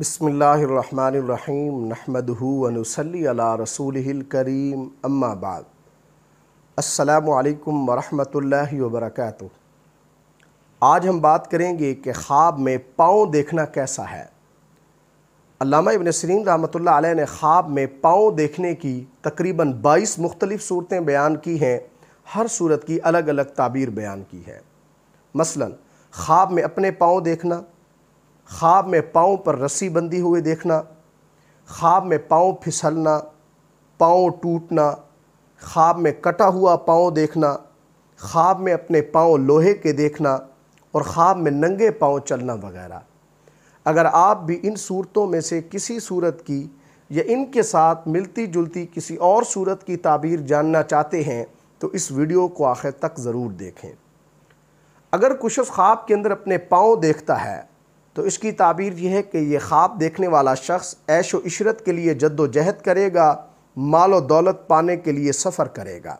बसमीम नहमदूनसली रसूल करीम अम्माबाद अल्लाम वरहमल वबरक आज हम बात करेंगे कि ख्वाब में पाँव देखना कैसा है अलामा इबन सरीन रहमतुल्लाह अलैह ने ख्वाब में पाँव देखने की तकरीबन 22 मुख्तलिफ़ सूरतें बयान की हैं हर सूरत की अलग अलग ताबीर बयान की है मसलन ख्वाब में अपने पाँव देखना ख्वाब में पाँव पर रस्सी बंधी हुए देखना ख्वाब में पाँव फिसलना पाँव टूटना ख्वाब में कटा हुआ पाँव देखना ख्वाब में अपने पाँव लोहे के देखना और ख्वाब में नंगे पाँव चलना वगैरह अगर आप भी इन सूरतों में से किसी सूरत की या इनके साथ मिलती जुलती किसी और सूरत की ताबीर जानना चाहते हैं तो इस वीडियो को आखिर तक ज़रूर देखें अगर कुशफ ख्वाब के अंदर अपने पाँव देखता है तो इसकी ताबीर यह है कि यह ख्वाब देखने वाला शख्स ऐश व इशरत के लिए जद्दोजहद करेगा माल व दौलत पाने के लिए सफ़र करेगा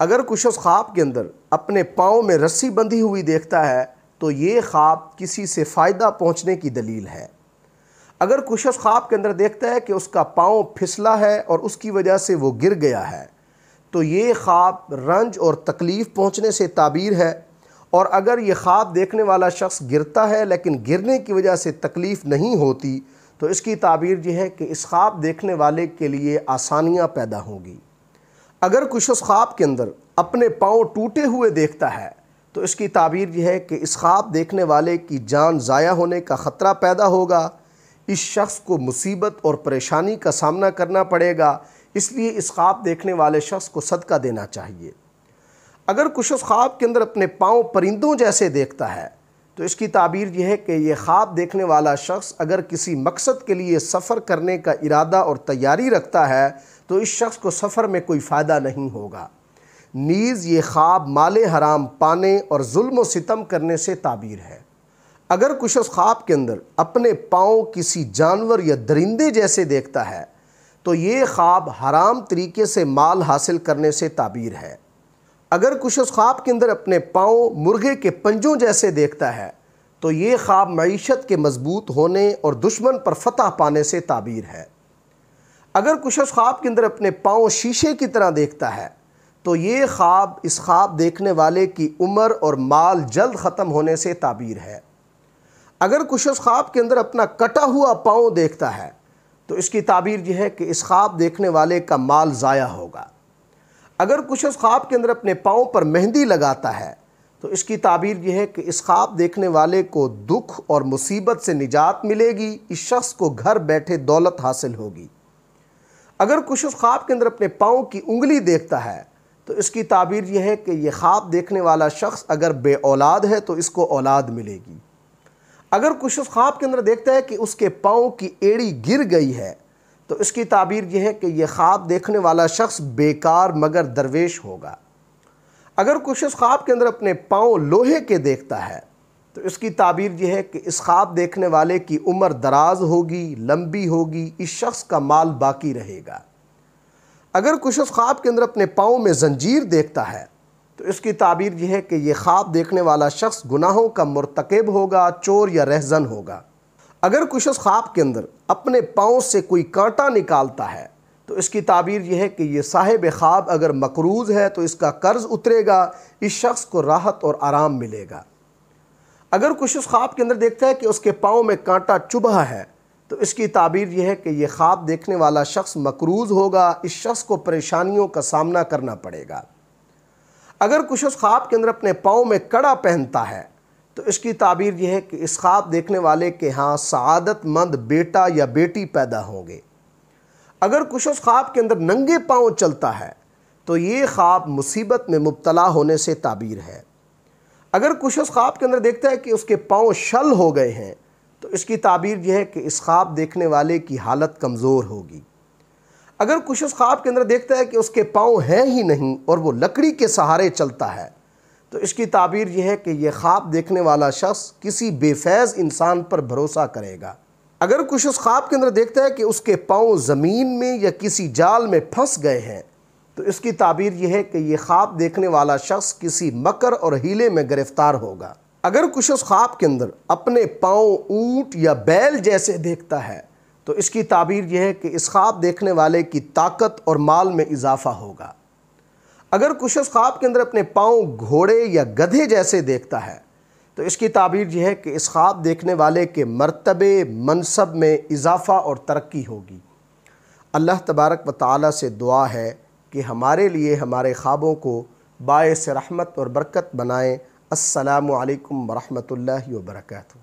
अगर कुछ उस ख्वाब के अंदर अपने पाँव में रस्सी बंधी हुई देखता है तो ये ख्वाब किसी से फ़ायदा पहुँचने की दलील है अगर कुछ उस ख्वाब के अंदर देखता है कि उसका पाँव फिसला है और उसकी वजह से वो गिर गया है तो ये ख्वाब रंज और तकलीफ़ पहुँचने से ताबीर है और अगर ये ख्वाब देखने वाला शख्स गिरता है लेकिन गिरने की वजह से तकलीफ़ नहीं होती तो इसकी ताबीर यह है कि इस ख्वाब देखने वाले के लिए आसानियाँ पैदा होंगी अगर कुछ उस ख्वाब के अंदर अपने पाँव टूटे हुए देखता है तो इसकी ताबीर यह है कि इस ख्वाब देखने वाले की जान ज़ाया होने का ख़तरा पैदा होगा इस शख्स को मुसीबत और परेशानी का सामना करना पड़ेगा इसलिए इस ख्वाब देखने वाले शख्स को सदका देना चाहिए अगर कुछ ख्वाब के अंदर अपने पाँव परिंदों जैसे देखता है तो इसकी ताबीर यह है कि यह ख्वाब देखने वाला शख्स अगर किसी मकसद के लिए सफ़र करने का इरादा और तैयारी रखता है तो इस शख्स को सफ़र में कोई फ़ायदा नहीं होगा नीज़ ये ख्वाब माल हराम पाने और जुल्म सितम करने से ताबीर है अगर कुछ ख्वाब के अंदर अपने पाँव किसी जानवर या दरिंदे जैसे देखता है तो ये ख्वाब हराम तरीके से माल हासिल करने से ताबीर है अगर कुछ ख्वाब के अंदर अपने पाँव मुर्गे के पंजों जैसे देखता है तो ये ख्वाब मीशत के मजबूत होने और दुश्मन पर फतह पाने से ताबीर है अगर कुछ ख्वाब के अंदर अपने पाँव शीशे की तरह देखता है तो ये ख्वाब इस ख्वाब देखने वाले की उम्र और माल जल्द ख़त्म होने से ताबीर है अगर कुछ ख्वाब के अंदर अपना कटा हुआ पाँव देखता है तो इसकी ताबीर यह है कि इस ख्वाब देखने वाले का माल ज़ाया होगा अगर कुछ उस ख्वाब के अंदर अपने पाँव पर मेहंदी लगाता है तो इसकी ताबीर यह है कि इस ख्वाब देखने वाले को दुख और मुसीबत से निजात मिलेगी इस शख्स को घर बैठे दौलत हासिल होगी अगर कुछ उस ख्वाब के अंदर अपने पाँव की उंगली देखता है तो इसकी ताबीर यह है कि यह ख्वाब देखने वाला शख्स अगर बे औलाद है तो इसको औलाद मिलेगी अगर कुछ उस ख्वाब के अंदर देखता है कि उसके पाँव की एड़ी गिर गई है तो इसकी ताबीर यह है कि यह ख्वाब देखने वाला शख्स बेकार मगर दरवेश होगा अगर कुछ इस ख्वाब के अंदर अपने पाँव लोहे के देखता है तो इसकी ताबीर यह है कि इस ख्वाब देखने वाले की उम्र दराज होगी लंबी होगी इस शख्स का माल बाकी रहेगा अगर कुछ शख्स ख्वाब के अंदर अपने पाँव में जंजीर देखता है तो इसकी ताबीर यह है कि यह ख्वाब देखने वाला शख्स गुनाहों का मरतकब होगा चोर या रहजन होगा अगर कुछ उस ख्वाब के अंदर अपने पाँव से कोई कांटा निकालता है तो इसकी ताबीर यह है कि ये साहिब ख्वाब अगर मकरूज़ है तो इसका कर्ज़ उतरेगा इस शख्स को राहत और आराम मिलेगा अगर कुछ उस ख्वाब के अंदर देखता है कि उसके पाँव में कांटा चुभा है तो इसकी ताबीर यह है कि यह ख्वाब देखने वाला शख्स मकरूज़ होगा इस शख्स को परेशानियों का सामना करना पड़ेगा अगर कुछ उस ख्वाब के अंदर अपने पाँव में कड़ा पहनता है तो इसकी ताबीर यह है कि इस ख्वाब देखने वाले के यहाँ सआदतमंद बेटा या बेटी पैदा होंगे अगर कुछ उस ख्वाब के अंदर नंगे पाँव चलता है तो ये ख्वाब मुसीबत में मुबतला होने से ताबीर है अगर कुछ उस ख्वाब के अंदर देखता है कि उसके पाँव शल हो गए हैं तो इसकी ताबीर यह है कि इस ख्वाब देखने वाले की हालत कमज़ोर होगी अगर कुछ उस ख्वाब के अंदर देखता है कि उसके पाँव हैं ही नहीं और वो लकड़ी के सहारे चलता है तो इसकी ताबीर यह है कि यह ख्वाब देखने वाला शख्स किसी बेफैज़ इंसान पर भरोसा करेगा अगर कुछ उस ख्वाब के अंदर देखता है कि उसके पाँव ज़मीन में या किसी जाल में फंस गए हैं तो इसकी ताबीर यह है कि यह ख्वाब देखने वाला शख्स किसी मकर और हीले में गिरफ्तार होगा अगर कुछ उस ख्वाब के अंदर अपने पाँव ऊँट या बैल जैसे देखता है तो इसकी ताबीर यह है कि इस ख्वाब देखने वाले की ताकत और माल में इजाफा होगा अगर कुशस ख्वाब के अंदर अपने पाँव घोड़े या गधे जैसे देखता है तो इसकी ताबीर यह है कि इस ख्वाब देखने वाले के मरतबे मनसब में इजाफ़ा और तरक्की होगी अल्लाह तबारक व ताली से दुआ है कि हमारे लिए हमारे ख्वाबों को बायस रहमत और बरकत बनाएँ असलकम वरहमल वर्क